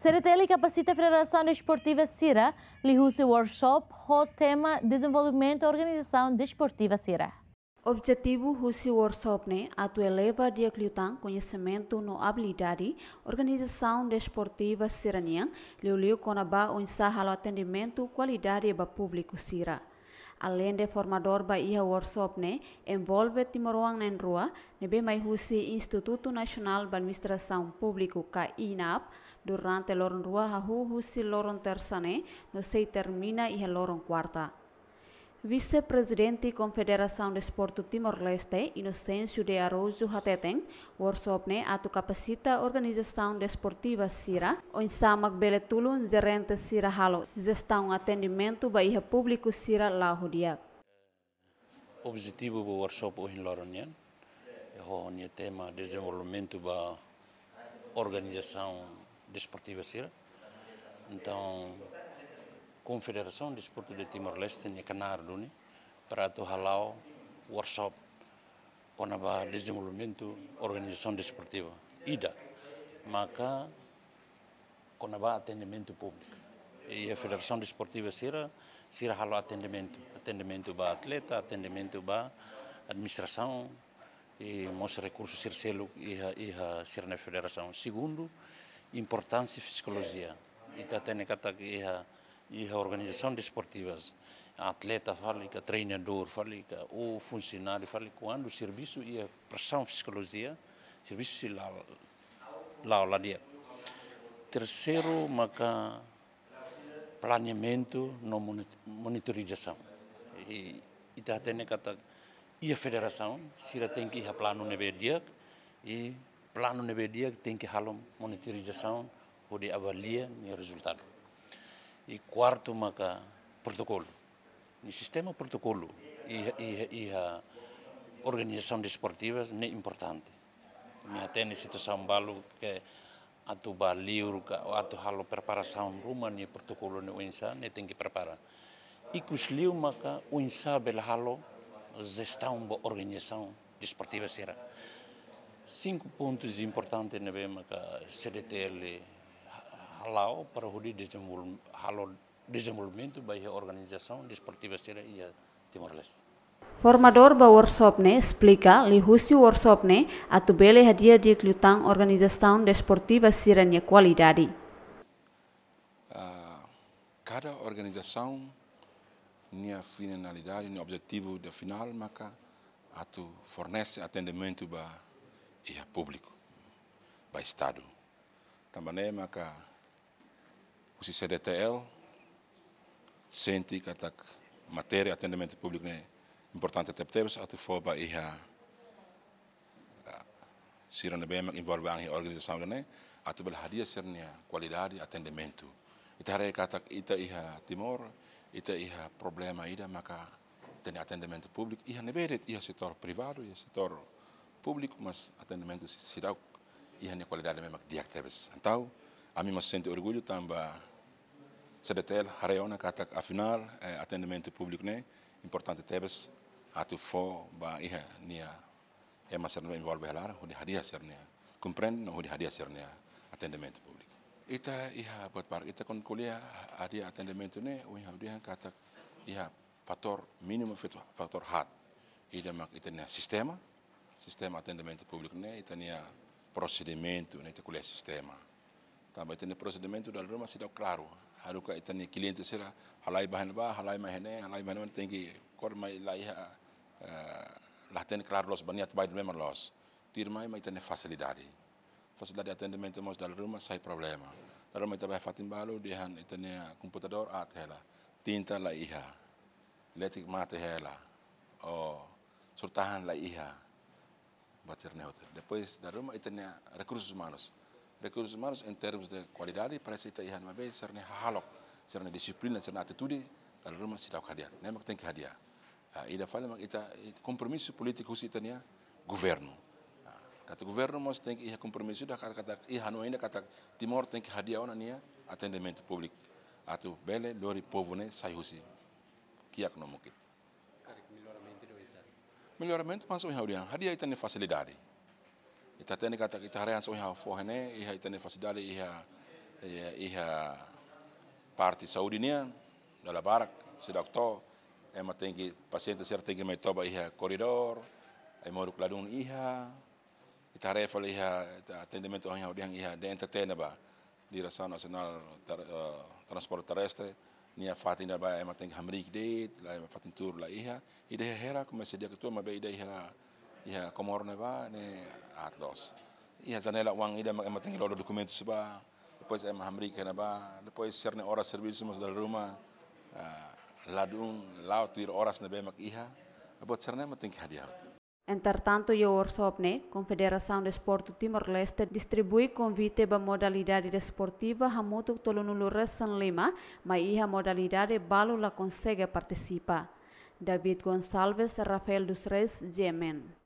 Seretele capacita a Federação Desportiva Cira. Lihuse Workshop com o tema Desenvolvimento e Organização Desportiva Cira. Objetivo Husi Workshop ne né? atu eleva dia cliutang conhecimento no habilidade organização desportiva siranian liu liu conaba unsa halo atendimento qualidade ba público sira. alende formador ba iha workshop ne envolve Timoruang nen rua nebe mai husi Instituto Nacional ba Administração Público ka INAP durante loron rua hahu husi loron tersane, no sei termina iha loron quarta. Vice-presidente da Confederação de Esporto Timor-Leste, Inocêncio de Araújo é a atu capacita organização desportiva Sira, onsamak beletulun gerente Sira Halo, gestão atendimento bairro público Sira O Objetivo do workshop hoje em Loronian, é o tema desenvolvimento da organização desportiva Sira. Então, Confederação de esportes de Timor-Leste ni kanar duni para tu workshop workshop o desenvolvimento organização desportiva ida maka o atendimento público e a Federação Desportiva Sira Sira halau atendimento atendimento ba atleta atendimento ba administração e mostra recursos circelo e a na Federação segundo importância psicologia e tá tendo que a e a organização desportivas, atleta fálica, treinador fálica, o funcionário fálica, quando o serviço e a pressão psicologia, serviço se lá, lá, lá dia. Terceiro, maca planeamento no monitorização. E, e tá que e a federação, se tem que ir a plano nível dia, e plano nível dia tem que halam monitorização, poder avaliar o resultado. E quarto, maka protocolo. E sistema protocolo e, e, e a organização desportiva de é importante. Minha tênis situação balo que é atu ba livro ka atu halo preparação ruma ni protocolo ni oinsa, ni tem que preparar. E que liu maka o bel halo gestão ba organização desportiva será. Cinco pontos importantes na bem maka CDTL halau para o desenvolv desenvolvimento da organização desportiva Serra e Timor-Leste. Formador ba workshopne explica li husi workshopne atu bele hadia di klutang organização desportiva sirania qualidade. Uh, ah, cada organização nia finalidade, nia objetivo da final, maka atu fornece atendimento ba ia público, ba estado. Também maka Os CDTL, senti katak materi matéria atendimento público é importante até temos foba iha e a ya, sira na bem envolve a organização né atau sernya qualidade atendimento ita hari katak ita iha timor ita iha problema ida maka teni atendimento publik iha nebedet iha sektor privado iha sektor publik mas atendimento sidau iha ne qualidade memang diak terus então a mas senti orgulho tambah Sedetail harayona katak afinal eh, atendimento público ne importante tebes atu fo ba iha nia e masarno envolve halar hudi hadiah sernia comprend no hudi hadiah sernia atendimento público ita iha buat par ita kon kuliah hadiah atendimento ne wi hadiah katak iha faktor minimum faktor hat ida mak ita nia sistema sistema atendimento público ne ita nia procedimento ne ita kuliah sistema tamba itene procedimento da rumah sudah claro haruka itene cliente sira halai bahan ba halai mahene halai mahene man tengi korma ilaiha eh, lahten claro los at bai mesmo los tir mai itene facilidade facilidade atendimento mos dal rumah sai problema dal rumah ita bai fatin balu dehan itene eh, at hela tinta la iha letik mate hela o surtahan la iha batir hotel. depois rumah itu itene eh, rekursus manus. recursos humanos em termos de qualidade para parece que ihan mabe serna halok na disciplina ser na atitude dalam rumah sidau o nemak tengki hadiah ida fala mak ita eh, compromisso político kita nia governo kata ah, governo mas tengki iha kompromisso dah kata kata iha no ainda kata timor tengki hadiah ona nia atendimento público atu bele lori povo ne saihusi kiak no mukit melhoramento mas o hadiah hadiah ita ne facilidade ita tene kata kita hare hanso iha fohene iha itene fasidale iha iha, iha parte Saudi nia da barak se doctor é ma tem que paciente me toba iha koridor, é e moruk ladun iha ita hare fala iha ita atendimento iha odiang iha de entertainer ba direção nasional ter, uh, transporte terrestre nia fatin da ba ema ma hamrik det la fatin e tur la iha ide hera como se ketua ma be ide iha iha komorne ba ne atlos iha zanela wang ida mak emating lolo dokumentus ba depois em hamrika na depois serne ora serviço mas da ruma eh, ladung laut tuir oras na mak iha abot serne mating hadiah Entertanto, e Orsopne, Confederação de Esporto Timor-Leste, distribui convite para modalidade desportiva Hamutuk Tolonuluras San Lima, mas a modalidade balu la consegue participa. David Gonçalves, Rafael dos Reis, Yemen.